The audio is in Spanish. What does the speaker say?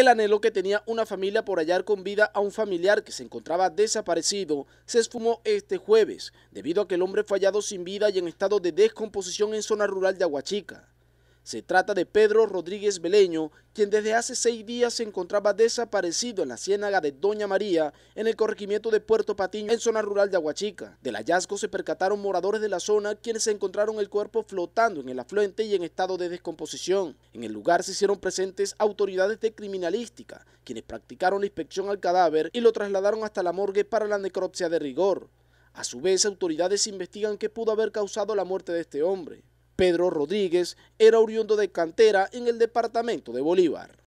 El anhelo que tenía una familia por hallar con vida a un familiar que se encontraba desaparecido se esfumó este jueves, debido a que el hombre fue hallado sin vida y en estado de descomposición en zona rural de Aguachica. Se trata de Pedro Rodríguez Beleño, quien desde hace seis días se encontraba desaparecido en la ciénaga de Doña María, en el corregimiento de Puerto Patiño, en zona rural de Aguachica. Del hallazgo se percataron moradores de la zona, quienes encontraron el cuerpo flotando en el afluente y en estado de descomposición. En el lugar se hicieron presentes autoridades de criminalística, quienes practicaron la inspección al cadáver y lo trasladaron hasta la morgue para la necropsia de rigor. A su vez, autoridades investigan qué pudo haber causado la muerte de este hombre. Pedro Rodríguez era oriundo de Cantera en el departamento de Bolívar.